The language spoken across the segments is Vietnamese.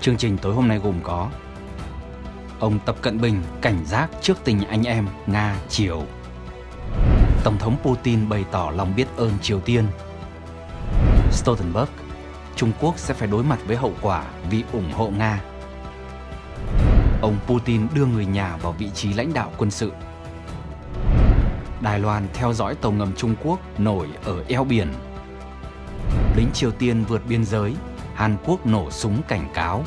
Chương trình tối hôm nay gồm có Ông Tập Cận Bình cảnh giác trước tình anh em Nga-Triều Tổng thống Putin bày tỏ lòng biết ơn Triều Tiên Stoltenberg Trung Quốc sẽ phải đối mặt với hậu quả vì ủng hộ Nga Ông Putin đưa người nhà vào vị trí lãnh đạo quân sự Đài Loan theo dõi tàu ngầm Trung Quốc nổi ở eo biển Lính Triều Tiên vượt biên giới Hàn Quốc nổ súng cảnh cáo.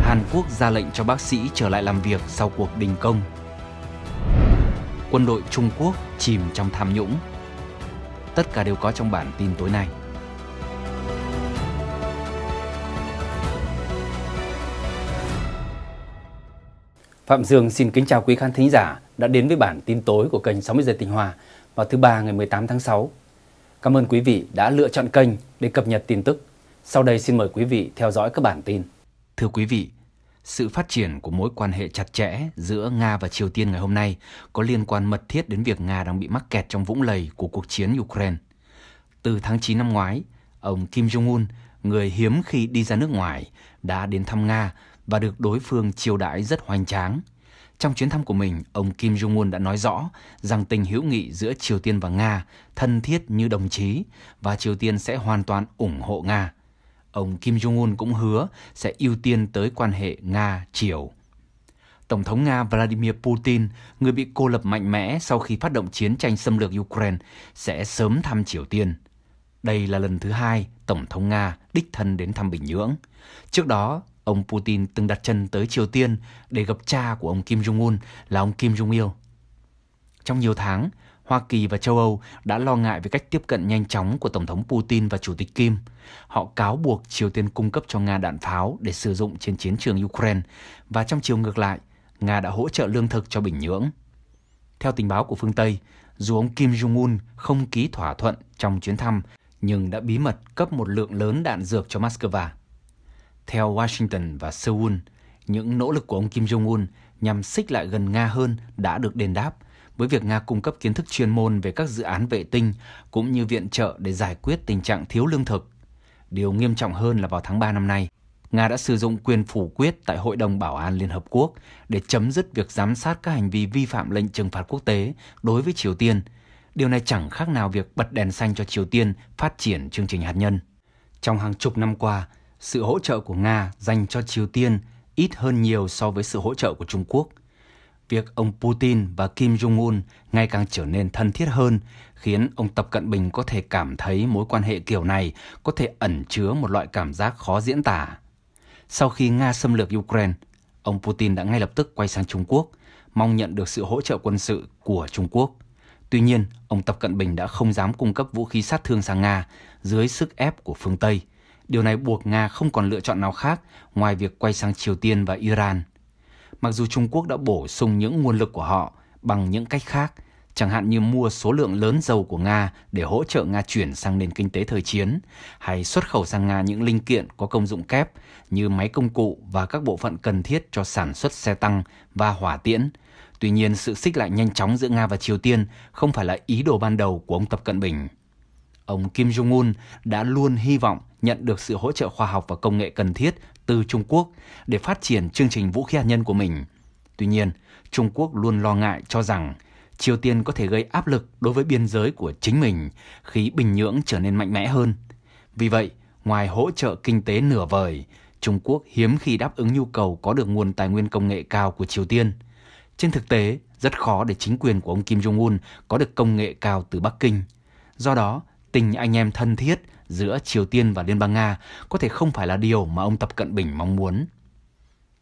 Hàn Quốc ra lệnh cho bác sĩ trở lại làm việc sau cuộc đình công. Quân đội Trung Quốc chìm trong tham nhũng. Tất cả đều có trong bản tin tối nay. Phạm Dương xin kính chào quý khán thính giả đã đến với bản tin tối của kênh 60 giờ Tình Hòa vào thứ ba ngày 18 tháng 6. Cảm ơn quý vị đã lựa chọn kênh để cập nhật tin tức sau đây xin mời quý vị theo dõi các bản tin. Thưa quý vị, sự phát triển của mối quan hệ chặt chẽ giữa Nga và Triều Tiên ngày hôm nay có liên quan mật thiết đến việc Nga đang bị mắc kẹt trong vũng lầy của cuộc chiến Ukraine. Từ tháng 9 năm ngoái, ông Kim Jong-un, người hiếm khi đi ra nước ngoài, đã đến thăm Nga và được đối phương chiêu đãi rất hoành tráng. Trong chuyến thăm của mình, ông Kim Jong-un đã nói rõ rằng tình hữu nghị giữa Triều Tiên và Nga thân thiết như đồng chí và Triều Tiên sẽ hoàn toàn ủng hộ Nga. Ông Kim Jong-un cũng hứa sẽ ưu tiên tới quan hệ Nga-Triều. Tổng thống Nga Vladimir Putin, người bị cô lập mạnh mẽ sau khi phát động chiến tranh xâm lược Ukraine, sẽ sớm thăm Triều Tiên. Đây là lần thứ hai Tổng thống Nga đích thân đến thăm Bình Nhưỡng. Trước đó, ông Putin từng đặt chân tới Triều Tiên để gặp cha của ông Kim Jong-un là ông Kim Jong-il. Trong nhiều tháng, Hoa Kỳ và châu Âu đã lo ngại về cách tiếp cận nhanh chóng của Tổng thống Putin và Chủ tịch Kim. Họ cáo buộc Triều Tiên cung cấp cho Nga đạn pháo để sử dụng trên chiến trường Ukraine và trong chiều ngược lại, Nga đã hỗ trợ lương thực cho Bình Nhưỡng. Theo tình báo của phương Tây, dù ông Kim Jong-un không ký thỏa thuận trong chuyến thăm, nhưng đã bí mật cấp một lượng lớn đạn dược cho Moscow. Theo Washington và Seoul, những nỗ lực của ông Kim Jong-un nhằm xích lại gần Nga hơn đã được đền đáp – với việc Nga cung cấp kiến thức chuyên môn về các dự án vệ tinh cũng như viện trợ để giải quyết tình trạng thiếu lương thực. Điều nghiêm trọng hơn là vào tháng 3 năm nay, Nga đã sử dụng quyền phủ quyết tại Hội đồng Bảo an Liên Hợp Quốc để chấm dứt việc giám sát các hành vi vi phạm lệnh trừng phạt quốc tế đối với Triều Tiên. Điều này chẳng khác nào việc bật đèn xanh cho Triều Tiên phát triển chương trình hạt nhân. Trong hàng chục năm qua, sự hỗ trợ của Nga dành cho Triều Tiên ít hơn nhiều so với sự hỗ trợ của Trung Quốc – việc ông Putin và Kim Jong-un ngày càng trở nên thân thiết hơn, khiến ông Tập Cận Bình có thể cảm thấy mối quan hệ kiểu này có thể ẩn chứa một loại cảm giác khó diễn tả. Sau khi Nga xâm lược Ukraine, ông Putin đã ngay lập tức quay sang Trung Quốc, mong nhận được sự hỗ trợ quân sự của Trung Quốc. Tuy nhiên, ông Tập Cận Bình đã không dám cung cấp vũ khí sát thương sang Nga dưới sức ép của phương Tây. Điều này buộc Nga không còn lựa chọn nào khác ngoài việc quay sang Triều Tiên và Iran mặc dù Trung Quốc đã bổ sung những nguồn lực của họ bằng những cách khác, chẳng hạn như mua số lượng lớn dầu của Nga để hỗ trợ Nga chuyển sang nền kinh tế thời chiến, hay xuất khẩu sang Nga những linh kiện có công dụng kép như máy công cụ và các bộ phận cần thiết cho sản xuất xe tăng và hỏa tiễn. Tuy nhiên, sự xích lại nhanh chóng giữa Nga và Triều Tiên không phải là ý đồ ban đầu của ông Tập Cận Bình. Ông Kim Jong-un đã luôn hy vọng nhận được sự hỗ trợ khoa học và công nghệ cần thiết từ Trung Quốc để phát triển chương trình vũ khí hạt nhân của mình. Tuy nhiên, Trung Quốc luôn lo ngại cho rằng Triều Tiên có thể gây áp lực đối với biên giới của chính mình khi Bình Nhưỡng trở nên mạnh mẽ hơn. Vì vậy, ngoài hỗ trợ kinh tế nửa vời, Trung Quốc hiếm khi đáp ứng nhu cầu có được nguồn tài nguyên công nghệ cao của Triều Tiên. Trên thực tế, rất khó để chính quyền của ông Kim Jong-un có được công nghệ cao từ Bắc Kinh. Do đó, tình anh em thân thiết giữa Triều Tiên và Liên bang Nga có thể không phải là điều mà ông Tập Cận Bình mong muốn.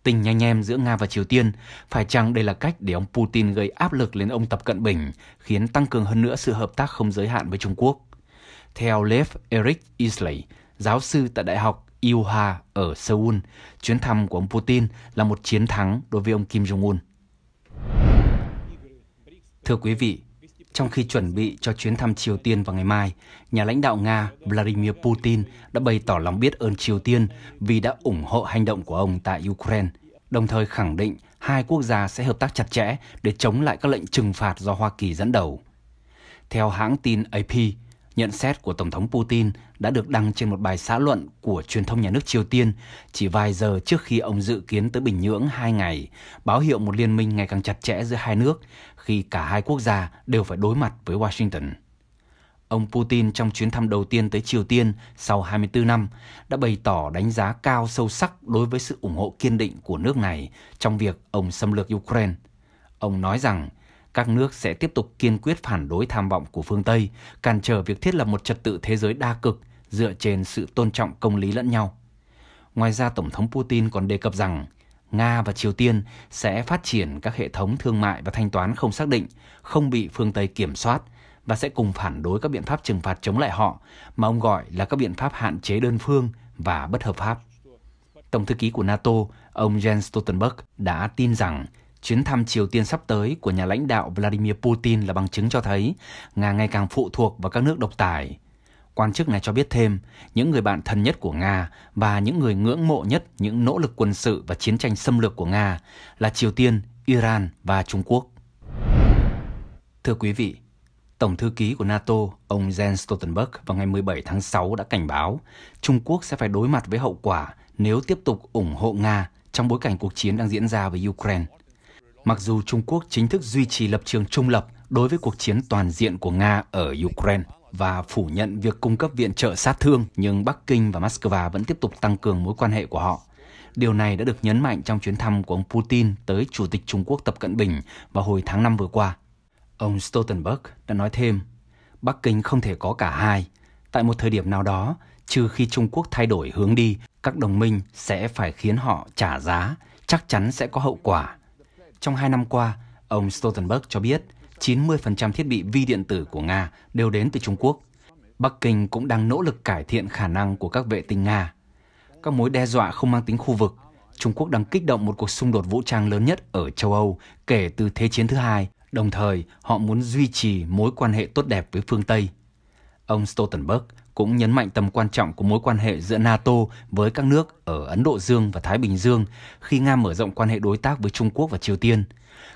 Tình anh em giữa Nga và Triều Tiên phải chăng đây là cách để ông Putin gây áp lực lên ông Tập Cận Bình, khiến tăng cường hơn nữa sự hợp tác không giới hạn với Trung Quốc? Theo Lev Eric Isley, giáo sư tại Đại học Ilha ở Seoul, chuyến thăm của ông Putin là một chiến thắng đối với ông Kim Jong-un. Thưa quý vị, trong khi chuẩn bị cho chuyến thăm Triều Tiên vào ngày mai, nhà lãnh đạo Nga Vladimir Putin đã bày tỏ lòng biết ơn Triều Tiên vì đã ủng hộ hành động của ông tại Ukraine, đồng thời khẳng định hai quốc gia sẽ hợp tác chặt chẽ để chống lại các lệnh trừng phạt do Hoa Kỳ dẫn đầu. Theo hãng tin AP, Nhận xét của Tổng thống Putin đã được đăng trên một bài xã luận của truyền thông nhà nước Triều Tiên chỉ vài giờ trước khi ông dự kiến tới Bình Nhưỡng hai ngày, báo hiệu một liên minh ngày càng chặt chẽ giữa hai nước khi cả hai quốc gia đều phải đối mặt với Washington. Ông Putin trong chuyến thăm đầu tiên tới Triều Tiên sau 24 năm đã bày tỏ đánh giá cao sâu sắc đối với sự ủng hộ kiên định của nước này trong việc ông xâm lược Ukraine. Ông nói rằng các nước sẽ tiếp tục kiên quyết phản đối tham vọng của phương Tây, cản trở việc thiết lập một trật tự thế giới đa cực dựa trên sự tôn trọng công lý lẫn nhau. Ngoài ra, Tổng thống Putin còn đề cập rằng Nga và Triều Tiên sẽ phát triển các hệ thống thương mại và thanh toán không xác định, không bị phương Tây kiểm soát và sẽ cùng phản đối các biện pháp trừng phạt chống lại họ mà ông gọi là các biện pháp hạn chế đơn phương và bất hợp pháp. Tổng thư ký của NATO, ông Jens Stoltenberg đã tin rằng Chuyến thăm Triều Tiên sắp tới của nhà lãnh đạo Vladimir Putin là bằng chứng cho thấy Nga ngày càng phụ thuộc vào các nước độc tài. Quan chức này cho biết thêm, những người bạn thân nhất của Nga và những người ngưỡng mộ nhất những nỗ lực quân sự và chiến tranh xâm lược của Nga là Triều Tiên, Iran và Trung Quốc. Thưa quý vị, Tổng thư ký của NATO, ông Jens Stoltenberg vào ngày 17 tháng 6 đã cảnh báo Trung Quốc sẽ phải đối mặt với hậu quả nếu tiếp tục ủng hộ Nga trong bối cảnh cuộc chiến đang diễn ra với Ukraine. Mặc dù Trung Quốc chính thức duy trì lập trường trung lập đối với cuộc chiến toàn diện của Nga ở Ukraine và phủ nhận việc cung cấp viện trợ sát thương, nhưng Bắc Kinh và Moscow vẫn tiếp tục tăng cường mối quan hệ của họ. Điều này đã được nhấn mạnh trong chuyến thăm của ông Putin tới Chủ tịch Trung Quốc Tập Cận Bình vào hồi tháng 5 vừa qua. Ông Stoltenberg đã nói thêm, Bắc Kinh không thể có cả hai. Tại một thời điểm nào đó, trừ khi Trung Quốc thay đổi hướng đi, các đồng minh sẽ phải khiến họ trả giá, chắc chắn sẽ có hậu quả trong hai năm qua, ông Stoltenberg cho biết 90% thiết bị vi điện tử của Nga đều đến từ Trung Quốc. Bắc Kinh cũng đang nỗ lực cải thiện khả năng của các vệ tinh Nga. Các mối đe dọa không mang tính khu vực, Trung Quốc đang kích động một cuộc xung đột vũ trang lớn nhất ở châu Âu kể từ Thế chiến thứ hai, đồng thời họ muốn duy trì mối quan hệ tốt đẹp với phương Tây. Ông Stoltenberg cũng nhấn mạnh tầm quan trọng của mối quan hệ giữa NATO với các nước ở Ấn Độ Dương và Thái Bình Dương khi Nga mở rộng quan hệ đối tác với Trung Quốc và Triều Tiên.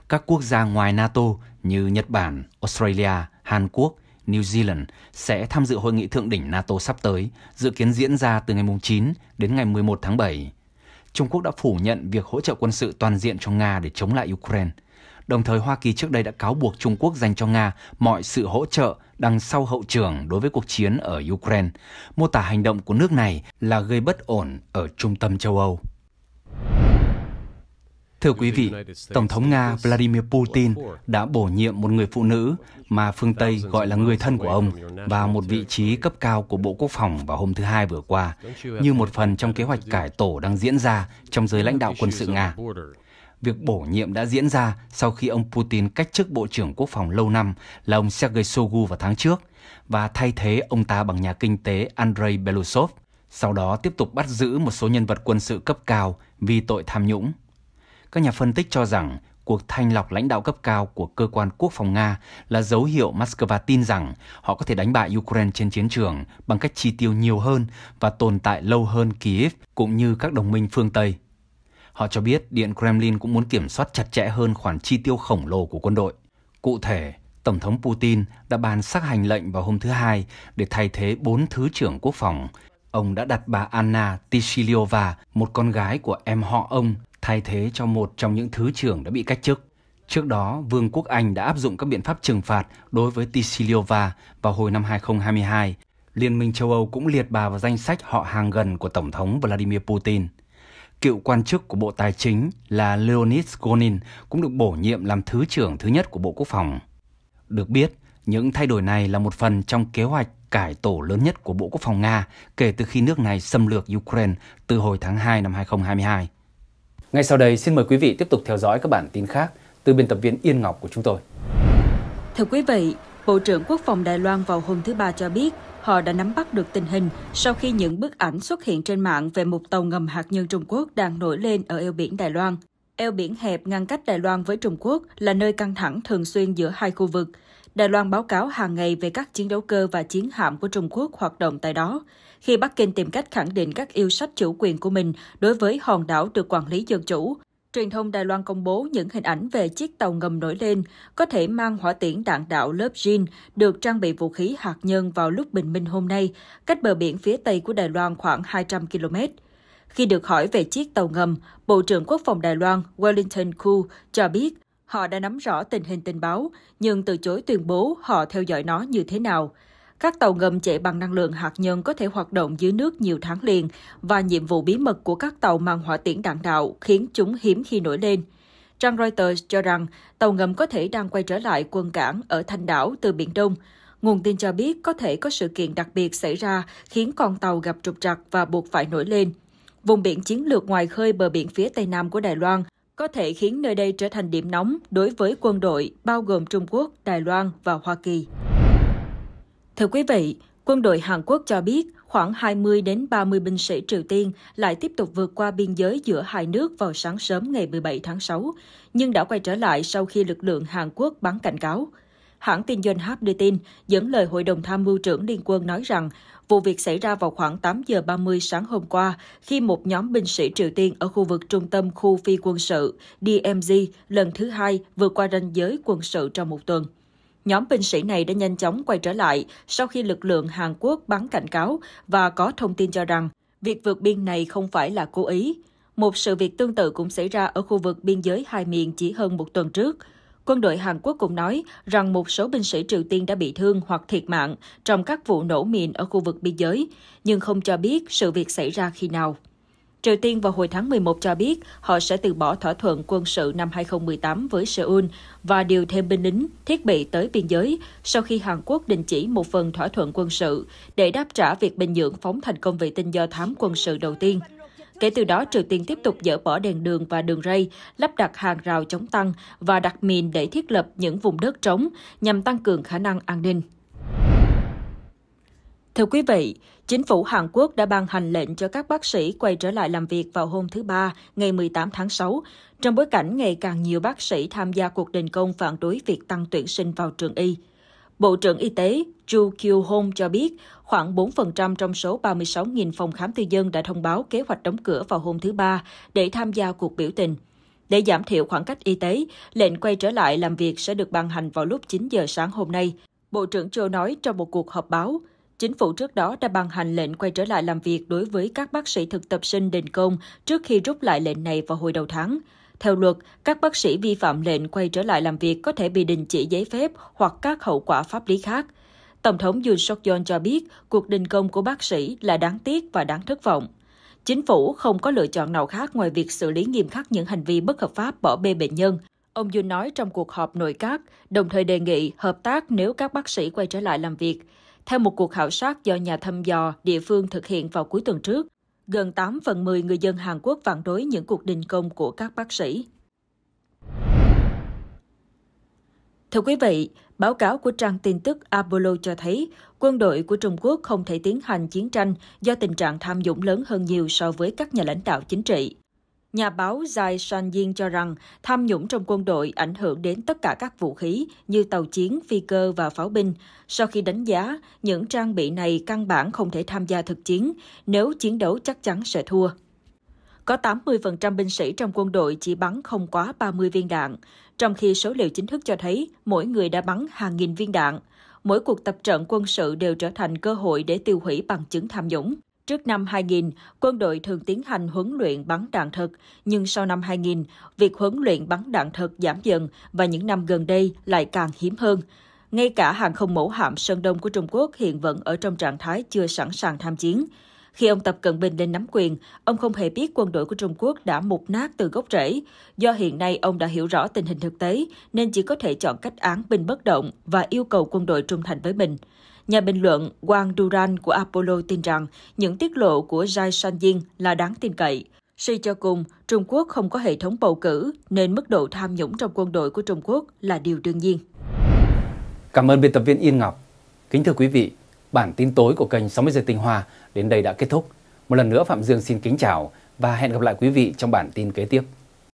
Các quốc gia ngoài NATO như Nhật Bản, Australia, Hàn Quốc, New Zealand sẽ tham dự hội nghị thượng đỉnh NATO sắp tới, dự kiến diễn ra từ ngày 9 đến ngày 11 tháng 7. Trung Quốc đã phủ nhận việc hỗ trợ quân sự toàn diện cho Nga để chống lại Ukraine – Đồng thời, Hoa Kỳ trước đây đã cáo buộc Trung Quốc dành cho Nga mọi sự hỗ trợ đằng sau hậu trường đối với cuộc chiến ở Ukraine, mô tả hành động của nước này là gây bất ổn ở trung tâm châu Âu. Thưa quý vị, Tổng thống Nga Vladimir Putin đã bổ nhiệm một người phụ nữ mà phương Tây gọi là người thân của ông vào một vị trí cấp cao của Bộ Quốc phòng vào hôm thứ Hai vừa qua, như một phần trong kế hoạch cải tổ đang diễn ra trong giới lãnh đạo quân sự Nga việc bổ nhiệm đã diễn ra sau khi ông Putin cách chức Bộ trưởng Quốc phòng lâu năm là ông Sergei Shoigu vào tháng trước và thay thế ông ta bằng nhà kinh tế Andrei Belousov, sau đó tiếp tục bắt giữ một số nhân vật quân sự cấp cao vì tội tham nhũng. Các nhà phân tích cho rằng cuộc thanh lọc lãnh đạo cấp cao của cơ quan quốc phòng Nga là dấu hiệu Moscow tin rằng họ có thể đánh bại Ukraine trên chiến trường bằng cách chi tiêu nhiều hơn và tồn tại lâu hơn Kiev cũng như các đồng minh phương Tây. Họ cho biết Điện Kremlin cũng muốn kiểm soát chặt chẽ hơn khoản chi tiêu khổng lồ của quân đội. Cụ thể, Tổng thống Putin đã ban sắc hành lệnh vào hôm thứ Hai để thay thế bốn thứ trưởng quốc phòng. Ông đã đặt bà Anna Tishiliova, một con gái của em họ ông, thay thế cho một trong những thứ trưởng đã bị cách chức. Trước đó, Vương quốc Anh đã áp dụng các biện pháp trừng phạt đối với Tishiliova vào hồi năm 2022. Liên minh châu Âu cũng liệt bà vào danh sách họ hàng gần của Tổng thống Vladimir Putin cựu quan chức của Bộ Tài chính là Leonid Gonin cũng được bổ nhiệm làm Thứ trưởng thứ nhất của Bộ Quốc phòng. Được biết, những thay đổi này là một phần trong kế hoạch cải tổ lớn nhất của Bộ Quốc phòng Nga kể từ khi nước này xâm lược Ukraine từ hồi tháng 2 năm 2022. Ngay sau đây, xin mời quý vị tiếp tục theo dõi các bản tin khác từ biên tập viên Yên Ngọc của chúng tôi. Thưa quý vị, Bộ trưởng Quốc phòng Đài Loan vào hôm thứ Ba cho biết họ đã nắm bắt được tình hình sau khi những bức ảnh xuất hiện trên mạng về một tàu ngầm hạt nhân Trung Quốc đang nổi lên ở eo biển Đài Loan. Eo biển hẹp ngăn cách Đài Loan với Trung Quốc là nơi căng thẳng thường xuyên giữa hai khu vực. Đài Loan báo cáo hàng ngày về các chiến đấu cơ và chiến hạm của Trung Quốc hoạt động tại đó, khi Bắc Kinh tìm cách khẳng định các yêu sách chủ quyền của mình đối với hòn đảo được quản lý dân chủ, truyền thông Đài Loan công bố những hình ảnh về chiếc tàu ngầm nổi lên có thể mang hỏa tiễn đạn đạo lớp Jin được trang bị vũ khí hạt nhân vào lúc bình minh hôm nay, cách bờ biển phía tây của Đài Loan khoảng 200 km. Khi được hỏi về chiếc tàu ngầm, Bộ trưởng Quốc phòng Đài Loan Wellington Khu cho biết họ đã nắm rõ tình hình tình báo, nhưng từ chối tuyên bố họ theo dõi nó như thế nào. Các tàu ngầm chạy bằng năng lượng hạt nhân có thể hoạt động dưới nước nhiều tháng liền và nhiệm vụ bí mật của các tàu mang hỏa tiễn đạn đạo khiến chúng hiếm khi nổi lên. Trang Reuters cho rằng tàu ngầm có thể đang quay trở lại quân cảng ở thành đảo từ Biển Đông. Nguồn tin cho biết có thể có sự kiện đặc biệt xảy ra khiến con tàu gặp trục trặc và buộc phải nổi lên. Vùng biển chiến lược ngoài khơi bờ biển phía Tây Nam của Đài Loan có thể khiến nơi đây trở thành điểm nóng đối với quân đội, bao gồm Trung Quốc, Đài Loan và Hoa Kỳ. Thưa quý vị, quân đội Hàn Quốc cho biết khoảng 20 đến 30 binh sĩ Triều Tiên lại tiếp tục vượt qua biên giới giữa hai nước vào sáng sớm ngày 17 tháng 6, nhưng đã quay trở lại sau khi lực lượng Hàn Quốc bắn cảnh cáo. Hãng tin Yonhap đưa tin, dẫn lời Hội đồng Tham mưu trưởng Liên quân nói rằng vụ việc xảy ra vào khoảng 8 giờ 30 sáng hôm qua khi một nhóm binh sĩ Triều Tiên ở khu vực trung tâm khu phi quân sự DMZ lần thứ hai vượt qua ranh giới quân sự trong một tuần nhóm binh sĩ này đã nhanh chóng quay trở lại sau khi lực lượng Hàn Quốc bắn cảnh cáo và có thông tin cho rằng việc vượt biên này không phải là cố ý. Một sự việc tương tự cũng xảy ra ở khu vực biên giới hai miền chỉ hơn một tuần trước. Quân đội Hàn Quốc cũng nói rằng một số binh sĩ Triều Tiên đã bị thương hoặc thiệt mạng trong các vụ nổ mìn ở khu vực biên giới, nhưng không cho biết sự việc xảy ra khi nào. Triều Tiên vào hồi tháng 11 cho biết họ sẽ từ bỏ thỏa thuận quân sự năm 2018 với Seoul và điều thêm binh lính, thiết bị tới biên giới sau khi Hàn Quốc đình chỉ một phần thỏa thuận quân sự để đáp trả việc Bình Nhưỡng phóng thành công vệ tinh do thám quân sự đầu tiên. Kể từ đó, Triều Tiên tiếp tục dỡ bỏ đèn đường và đường ray, lắp đặt hàng rào chống tăng và đặt mìn để thiết lập những vùng đất trống nhằm tăng cường khả năng an ninh. Thưa quý vị, chính phủ Hàn Quốc đã ban hành lệnh cho các bác sĩ quay trở lại làm việc vào hôm thứ Ba, ngày 18 tháng 6, trong bối cảnh ngày càng nhiều bác sĩ tham gia cuộc đình công phản đối việc tăng tuyển sinh vào trường y. Bộ trưởng Y tế Chu Kyu Hong cho biết khoảng 4% trong số 36.000 phòng khám tư dân đã thông báo kế hoạch đóng cửa vào hôm thứ Ba để tham gia cuộc biểu tình. Để giảm thiểu khoảng cách y tế, lệnh quay trở lại làm việc sẽ được ban hành vào lúc 9 giờ sáng hôm nay. Bộ trưởng Cho nói trong một cuộc họp báo, Chính phủ trước đó đã ban hành lệnh quay trở lại làm việc đối với các bác sĩ thực tập sinh đình công trước khi rút lại lệnh này vào hồi đầu tháng. Theo luật, các bác sĩ vi phạm lệnh quay trở lại làm việc có thể bị đình chỉ giấy phép hoặc các hậu quả pháp lý khác. Tổng thống Yoon suk yeol cho biết cuộc đình công của bác sĩ là đáng tiếc và đáng thất vọng. Chính phủ không có lựa chọn nào khác ngoài việc xử lý nghiêm khắc những hành vi bất hợp pháp bỏ bê bệnh nhân. Ông Yoon nói trong cuộc họp nội các, đồng thời đề nghị hợp tác nếu các bác sĩ quay trở lại làm việc. Theo một cuộc khảo sát do nhà thăm dò địa phương thực hiện vào cuối tuần trước, gần 8 phần 10 người dân Hàn Quốc phản đối những cuộc đình công của các bác sĩ. Thưa quý vị, báo cáo của trang tin tức Apollo cho thấy quân đội của Trung Quốc không thể tiến hành chiến tranh do tình trạng tham nhũng lớn hơn nhiều so với các nhà lãnh đạo chính trị. Nhà báo Jai San cho rằng tham nhũng trong quân đội ảnh hưởng đến tất cả các vũ khí như tàu chiến, phi cơ và pháo binh. Sau khi đánh giá, những trang bị này căn bản không thể tham gia thực chiến, nếu chiến đấu chắc chắn sẽ thua. Có 80% binh sĩ trong quân đội chỉ bắn không quá 30 viên đạn, trong khi số liệu chính thức cho thấy mỗi người đã bắn hàng nghìn viên đạn mỗi cuộc tập trận quân sự đều trở thành cơ hội để tiêu hủy bằng chứng tham nhũng. Trước năm 2000, quân đội thường tiến hành huấn luyện bắn đạn thật, nhưng sau năm 2000, việc huấn luyện bắn đạn thật giảm dần và những năm gần đây lại càng hiếm hơn. Ngay cả hàng không mẫu hạm Sơn Đông của Trung Quốc hiện vẫn ở trong trạng thái chưa sẵn sàng tham chiến. Khi ông Tập Cận Bình lên nắm quyền, ông không hề biết quân đội của Trung Quốc đã mục nát từ gốc rễ. Do hiện nay ông đã hiểu rõ tình hình thực tế, nên chỉ có thể chọn cách án binh bất động và yêu cầu quân đội trung thành với mình. Nhà bình luận Wang Duran của Apollo tin rằng những tiết lộ của Jai Sanjin là đáng tin cậy. Suy cho cùng, Trung Quốc không có hệ thống bầu cử, nên mức độ tham nhũng trong quân đội của Trung Quốc là điều đương nhiên. Cảm ơn biên tập viên Yên Ngọc. Kính thưa quý vị, bản tin tối của kênh 60 giờ tinh hoa đến đây đã kết thúc. Một lần nữa Phạm Dương xin kính chào và hẹn gặp lại quý vị trong bản tin kế tiếp.